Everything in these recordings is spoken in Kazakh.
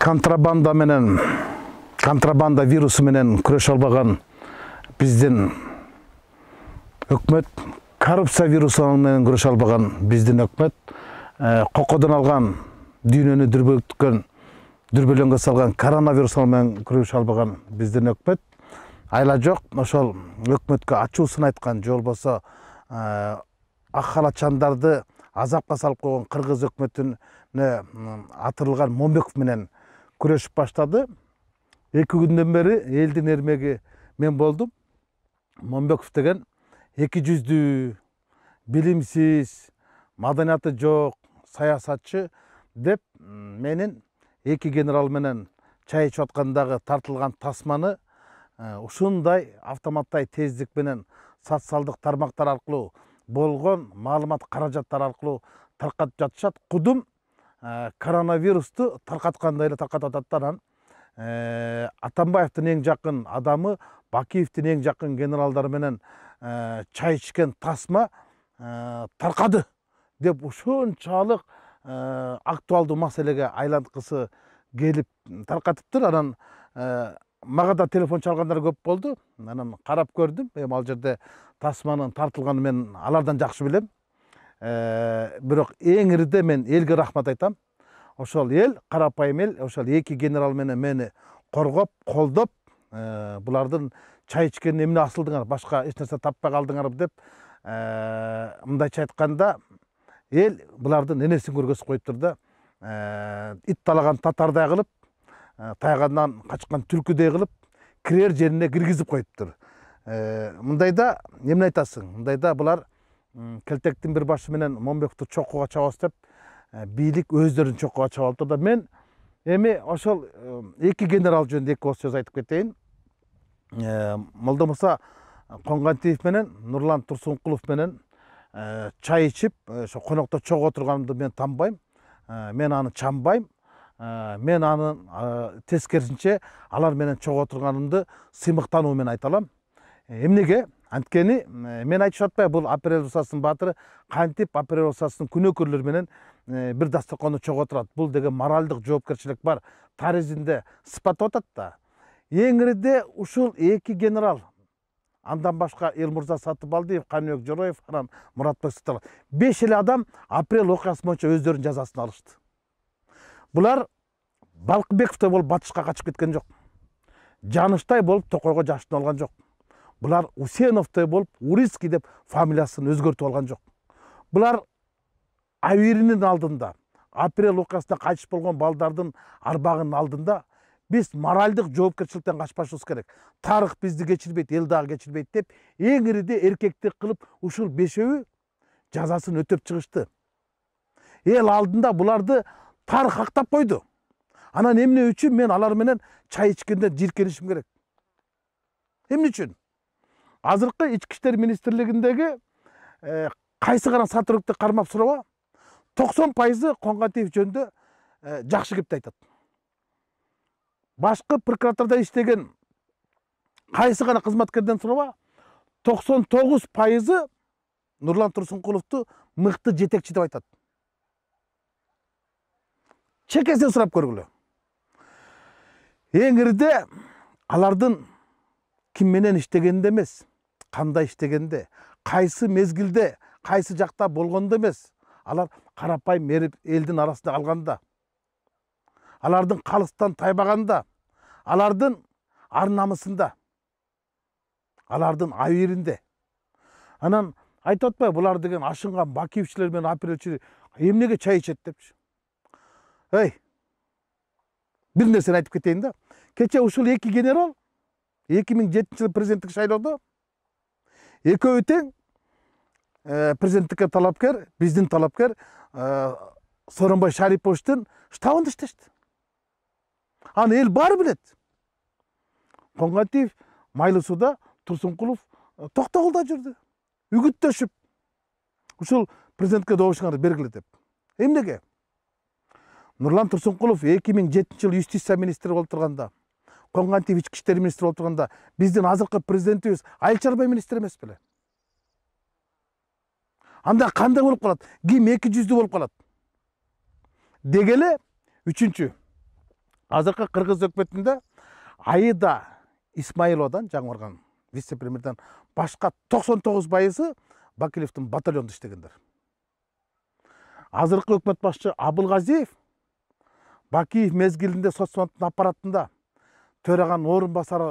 контрабанда менен контрабанда вирусу менен күрөшө албаган биздин өкмөт коррупция вирусу менен күрөшө албаган биздин өкмөт э, кокодон алган дүйнөнү дүрбөктүккөн дүрбөлөңгө салган коронавирус менен күрөшө албаган биздин өкмөт айла жок ошол өкмөткө ачуусун айткан же болбосо э, ак халатчандарды азапка салып койгон кыргыз өкмөтүнө атырылган момбеков менен күресіп баштады екі күннен бері елдің ермегі мен болдым момбеков деген екі жүзді білімсіз, маданияты жоқ саясатшы деп менің екі генерал чай ішіп жатқандағы тартылған тасманы ушундай автоматтай тездик социалдық тармақтар арқылы болған, маалымат каражаттар арқылы тарқатып жатышат құдым. Э, коронавирусты таркаткандай эле таркатып атат да анан атамбаевдин эң адамы бакиевдин эң жакын генералдары менен э, чай ичкен тасма э, тарқады деп ушунчалык актуалдуу маселеге айланткысы келип таркатыптыр анан мага да телефон чалгандар көп болду анан карап көрдүм эми ал жерде тасманын тартылганын мен алардан жакшы билем Э, бирок эң ирде мен элге рахмат айтам ошол ел, карапайым ел, ошол екі генерал менен мени коргоп колдоп э, булардын чай ичкенине эмне асылдыңар башка эч нерсе таппай калдыңарбы деп э, мындайча айтканда эл булардын энесин көргөзүп коюптур да ит талаган татардай кылып тайгандан качкан түлкүдөй кылып кирер жерине киргизип коюптур мындайда эмне айтасың мындайда булар кілтектің бір башы менен момбековду чоккуга чабабыз деп э, бийлик өздөрүн чоккуга чабып алыптыр да мен эми ошол э, эки генерал жөнүндө эки ооз сөз айтып кетейин э, молдомуса конгантиев менен нурлан турсункулов менен чай ичип ошо конокто чогуу отурганымды мен танбайм мен аны чамбайм мен анын тескерисинче алар менен чогуу отурганымды сыймыктануу менен айта алам эмнеге анткени э, мен айтышып атпайбы бул апрель русасынын батыры кантип апрель русасынын күнөөкөрлөрү менен э, бир дасторкондо чогуу отурат бул деген моралдык жоопкерчилик бар таризинде сыпаттап атат да эңирде ушул эки генерал андан башка элмурза сатыбалдиев каныбек жороев анан муратбек беш эле адам апрель окуясы боюнча өздөрүнүн жазасын алышты булар балкыбековдой болуп батышка качып кеткен жок жаныштай болуп токойго жашынып алган жок бұлар усеновтай болып урицкий деп фамилиясын өзгертіп алған жоқ бұлар әуерінің алдында апрель оқиғасында қайтыс болған балдардың арбағының алдында біз моральдық жауапкершіліктен қашпашымыз керек тарих бізді кешірмейді ел дағы кешірмейді деп ең іріде еркектік қылып ұшыл бесеуі жазасын өтеп шығышты ел алдында бұларды тарих ақтап қойды анан эмне үчүн мен алар менен чай ичкенден жийиркенишим керек эмне үчүн азыркы ички иштер министрлигиндеги э, кайсы гана сотрудникти кармап сураба токсон пайызы конгатиев жөнүндө э, жакшы кепти айтат башкы прокуратурада иштеген кайсы гана кызматкерден сураба токсон тогуз пайызы нурлан турсункуловду мыкты жетекчи деп айтат чекесинен сурап көргүлө эң ирде алардын ким менен иштегенинде эмес қандай іштегенде қайсы мезгілде қайсы жақта болғанда емес алар қарапайым елдің арасында қалғанда алардың қалыстан тайбағанда алардың ар намысында алардың айырінде анан айтып атпайбы бұлар деген ашынған бакиевчилер мен апрельшілер эмнеге чай ичет депчи эй бір нәрсені айтып кетейін да кеше ушул эки генерал эки миң жетинчи жылы президенттик шайлоодо екеуі тең ә, э, президенттікке талапкер біздің талапкер ә, э, сооронбай шариповичтин штабында иштешти аны эл баары билет конгатиев майлы сууда турсункулов э, токтогулда жүрдү үгүттөшүп ушул президентке добушуңарды бергиле деп эмнеге нурлан турсункулов эки миң жетинчи жылы юстиция министри болуп турганда конкантиев ички иштер министри болуп турганда биздин азыркы президентибиз чарба министр эмес беле анда кандай болуп калат ким эки жүздүү болуп калат деги эле үчүнчү азыркы кыргыз өкмөтүндө аида исмаиловадан жаңы вице премьерден башка токсон тогуз пайызы бакилевдин батальонунда иштегендер азыркы өкмөт башчы абылгазиев бакиев мезгилинде соцмендин аппаратында төрағаның орынбасары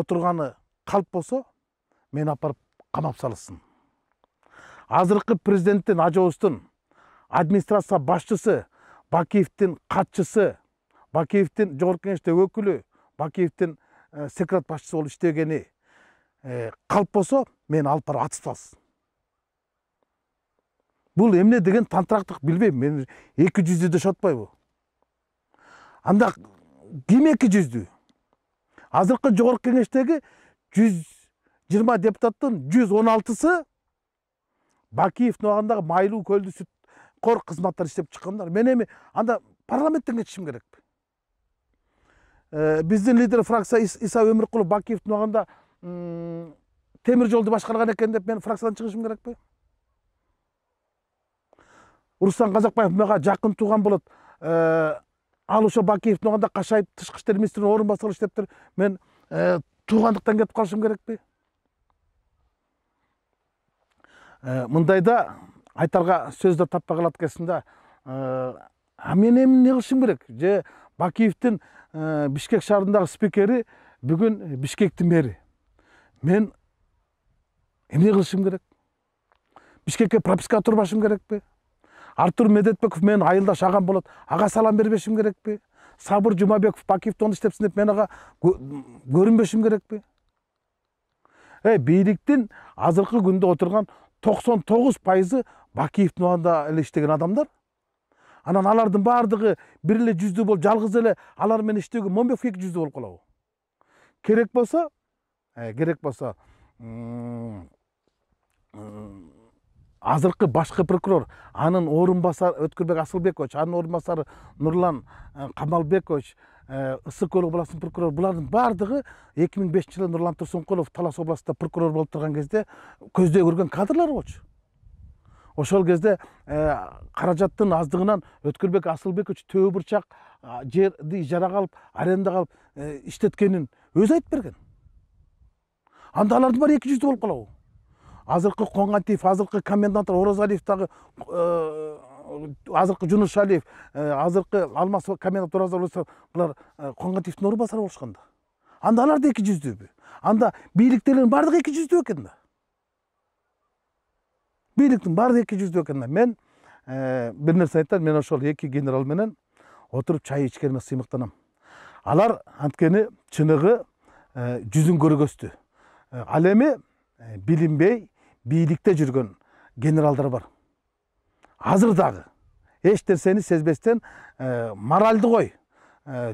отырғаны қалып болса мен апарып қамап салысын. азырқы президенттен ажоустун администрация басшысы Бакиевтің қатшысы, Бакиевтің жогорку өкілі, өкүлү бакиевтин ә, э, секрет басшысы болуп иштегени ә, э, қалып болса мен алып барып атып салсын бул эмне деген тантырақтық билбейм мен эки жүздүү деп атпайбы анда кимеки жүздүү азыркы жогорку кеңештеги жүз жыйырма депутаттын жүз он алтысы бакиевдин убагындагы майлуу көлдү сүт кор кызматтар иштеп чыккандар мен эми анда парламенттен кетишим керекпи э, биздин лидер фракция иса өмүркулов бакиевдин убагында темир жолду башкарган экен деп мен фракциядан чыгышым керекпи рустан казакбаев мага жакын тууган болот э, ал ошо бакиевдин оганда кашаев тышкы иштер министринин орынбасары иштептир мен э, туугандыктан кетип калышым керекпи э, мындайда айтарга да таппай калат экенсиң да э, а мен эми эмне кылышым керек же бакиевдин бишкек шаарындагы спикери бүгүн бишкектин мэри мен эмне кылышым керек бишкекке пропискага турбашым керекпи артур медетбеков мен айылдаш ағам болады аға салам бербешім керекпи сабыр жумабеков бакиевтон иштепсин деп мен аға көрінбешім керекпи эй бийликтин азыркы күнде отырған 99 пайызы бакиевдин эле иштеген адамдар анан алардын баардыгы бир эле жүздүү болуп жалгыз эле алар менен иштөөгө момбеков эки жүздүү болуп калабы керек болсо э, керек болсо азыркы башкы прокурор анын орун басары өткөрбек асылбекович анын орун басары нурлан э, камалбекович э, ысык көл областынын прокурору булардын баардыгы эки миң бешинчи жылы нурлан турсункулов талас областында прокурор болуп турган кезде көздөй көргөн кадрлар болчу ошол кезде каражаттын э, аздыгынан өткөрбек асылбекович төө бурчак жерди ижарага алып арендага алып иштеткенин өзү айтып берген анда алардын баары эки жүздүү болуп калабы азыркы конгантиев азыркы коменданттар дагы э, азыркы жунушалиев э, азыркы алмасов комендант оразалиев булар э, конгантиевдин орун басары болушкан да анда алар да эки жүздүүбү анда бийликтегилердин баардыгы эки жүздүү экен да бийликтин баардыгы эки жүздүү экен да мен бир нерсени айтайын мен ошол эки генерал менен отуруп чай ичкениме сыймыктанам алар анткени чыныгы жүзүн көргөздү ал эми билинбей бийликте жүрген генералдар бар азыр дагы эч нерсени сезбестен моральды кой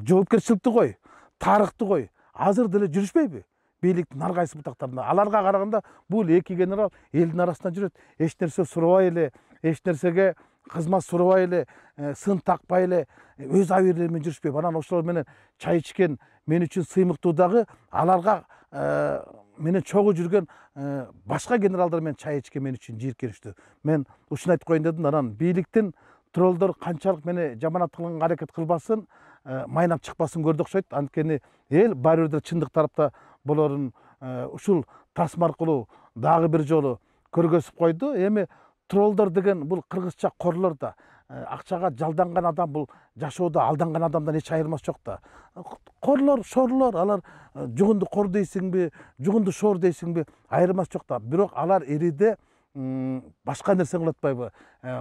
жоопкерчиликти кой тарыхты кой азыр деле жүрүшпөйбү бийликтин ар кайсы бутактарында аларга караганда бул эки генерал элдин арасында жүрөт эч нерсе сурабай эле эч нерсеге кызмат сурабай эле сын такпай эле өз абийирлери менен жүрүшпөйбү анан ошолор менен чай ичкен мен үчүн сыймыктуу дагы аларга менен чогуу жүргөн башка генералдар менен чай ичкен мен үчүн жийиркеничтүү мен ушуну айтып коеюн дедим анан бийликтин тролдор канчалык мени жаманат кылганга аракет кылбасын э, майнап чыкпасын көрдү окшойт анткени эл баары бир чындык тарапта болорун э, ушул тасма аркылуу дагы бир жолу көргөзүп койду эми тролдор деген бул кыргызча корлор да Э, ақшаға жалданған адам бұл жашоодо алданған адамдан эч айырмасы жок да корлор э, шорлор алар э, жугунду кор дейсиңби жугунду шор дейсиңби айырмасы жок да бирок алар ириде башка нерсени кылып атпайбы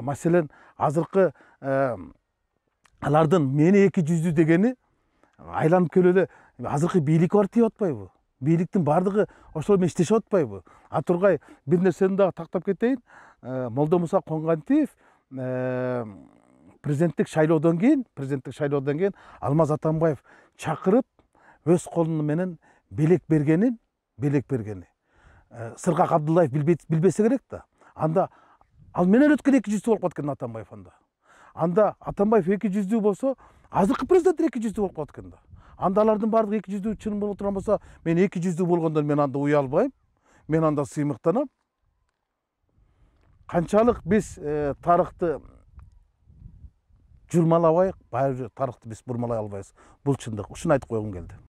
маселен азыркы алардын мени эки жүздүү дегени айланып келип эле азыркы бийлик барып тийип атпайбы бийликтин баардыгы ошол менен иштешип атпайбы а тургай бир нерсени дагы тактап кетейин молдомуса конгантиев ә, президенттік шайлаудан кейін президенттік шайлаудан кейін алмаз атамбаев шақырып өз қолыменен белек бергенін белек бергені ә, сырғақ білбесе керек та анда ал менен өткен екі жүздүү болуп кеткен атамбаев анда анда атамбаев эки жүздүү болсо азыркы президент эки жүздүү болуп калат экен да анда алардын баардыгы эки жүздүү чын болуп турган болсо мен эки жүздүү болгондон мен анда уялбайм мен анда сыймыктанам қаншалық біз ә, тарихты алайық бәрібір тарихты біз бұрмалай албайбыз бұл шындық үшін айтып қойғым келді